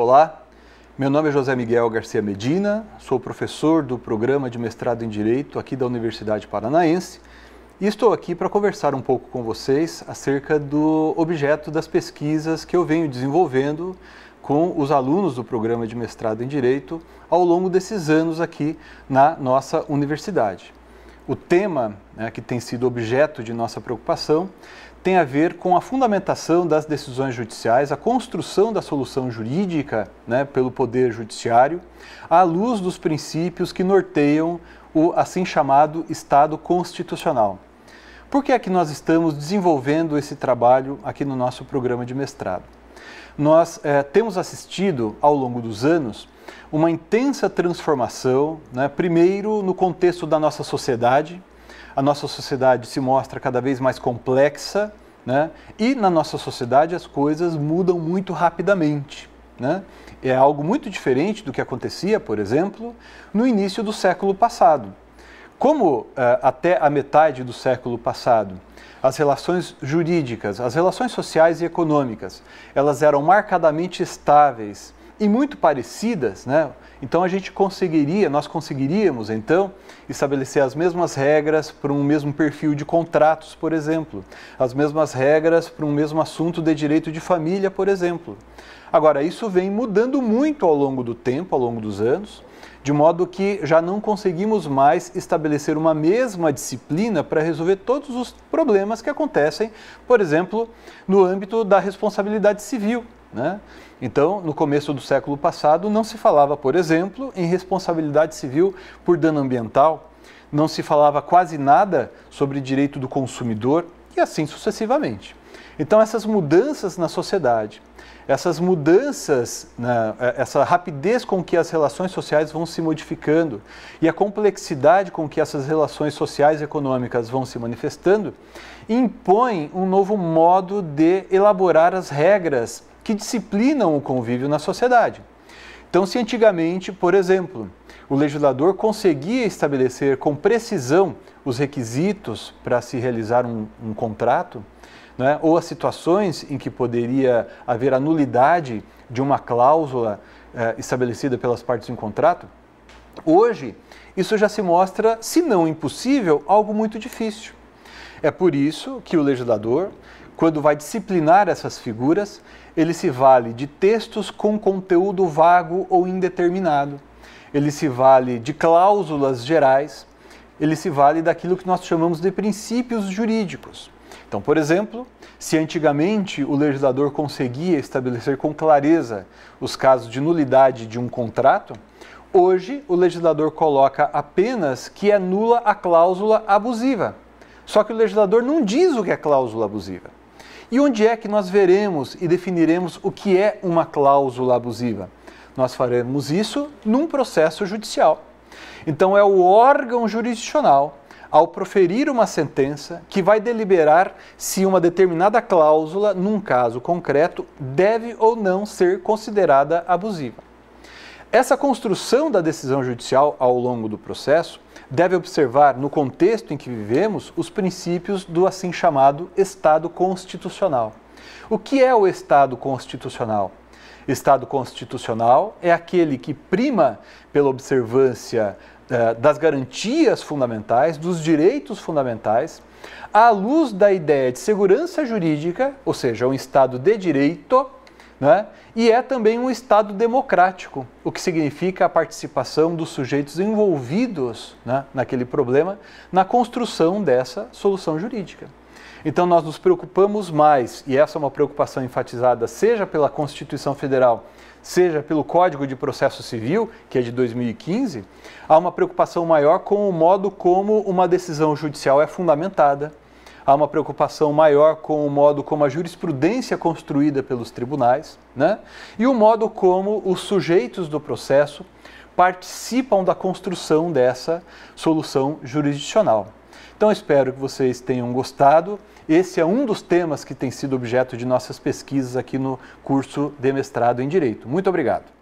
Olá, meu nome é José Miguel Garcia Medina, sou professor do programa de mestrado em Direito aqui da Universidade Paranaense e estou aqui para conversar um pouco com vocês acerca do objeto das pesquisas que eu venho desenvolvendo com os alunos do programa de mestrado em Direito ao longo desses anos aqui na nossa universidade. O tema né, que tem sido objeto de nossa preocupação tem a ver com a fundamentação das decisões judiciais, a construção da solução jurídica né, pelo Poder Judiciário, à luz dos princípios que norteiam o assim chamado Estado Constitucional. Por que é que nós estamos desenvolvendo esse trabalho aqui no nosso programa de mestrado? Nós é, temos assistido, ao longo dos anos, uma intensa transformação, né, primeiro no contexto da nossa sociedade, a nossa sociedade se mostra cada vez mais complexa, né? E na nossa sociedade as coisas mudam muito rapidamente, né? É algo muito diferente do que acontecia, por exemplo, no início do século passado. Como eh, até a metade do século passado, as relações jurídicas, as relações sociais e econômicas, elas eram marcadamente estáveis e muito parecidas, né? Então a gente conseguiria, nós conseguiríamos então estabelecer as mesmas regras para um mesmo perfil de contratos, por exemplo, as mesmas regras para um mesmo assunto de direito de família, por exemplo. Agora, isso vem mudando muito ao longo do tempo, ao longo dos anos, de modo que já não conseguimos mais estabelecer uma mesma disciplina para resolver todos os problemas que acontecem, por exemplo, no âmbito da responsabilidade civil. Né? Então, no começo do século passado, não se falava, por exemplo, em responsabilidade civil por dano ambiental, não se falava quase nada sobre direito do consumidor, e assim sucessivamente. Então, essas mudanças na sociedade, essas mudanças, né, é, essa rapidez com que as relações sociais vão se modificando e a complexidade com que essas relações sociais e econômicas vão se manifestando, impõe um novo modo de elaborar as regras que disciplinam o convívio na sociedade. Então, se antigamente, por exemplo, o legislador conseguia estabelecer com precisão os requisitos para se realizar um, um contrato, né? ou as situações em que poderia haver a nulidade de uma cláusula eh, estabelecida pelas partes em contrato, hoje isso já se mostra, se não impossível, algo muito difícil. É por isso que o legislador, quando vai disciplinar essas figuras, ele se vale de textos com conteúdo vago ou indeterminado, ele se vale de cláusulas gerais, ele se vale daquilo que nós chamamos de princípios jurídicos. Então, por exemplo, se antigamente o legislador conseguia estabelecer com clareza os casos de nulidade de um contrato, hoje o legislador coloca apenas que é nula a cláusula abusiva. Só que o legislador não diz o que é cláusula abusiva. E onde é que nós veremos e definiremos o que é uma cláusula abusiva? Nós faremos isso num processo judicial. Então é o órgão jurisdicional ao proferir uma sentença que vai deliberar se uma determinada cláusula, num caso concreto, deve ou não ser considerada abusiva. Essa construção da decisão judicial ao longo do processo deve observar, no contexto em que vivemos, os princípios do assim chamado Estado constitucional. O que é o Estado constitucional? Estado constitucional, é aquele que prima pela observância eh, das garantias fundamentais, dos direitos fundamentais, à luz da ideia de segurança jurídica, ou seja, um Estado de direito, né? e é também um Estado democrático, o que significa a participação dos sujeitos envolvidos né, naquele problema na construção dessa solução jurídica. Então nós nos preocupamos mais, e essa é uma preocupação enfatizada seja pela Constituição Federal, seja pelo Código de Processo Civil, que é de 2015, há uma preocupação maior com o modo como uma decisão judicial é fundamentada, há uma preocupação maior com o modo como a jurisprudência é construída pelos tribunais, né? e o modo como os sujeitos do processo participam da construção dessa solução jurisdicional. Então espero que vocês tenham gostado. Esse é um dos temas que tem sido objeto de nossas pesquisas aqui no curso de mestrado em Direito. Muito obrigado.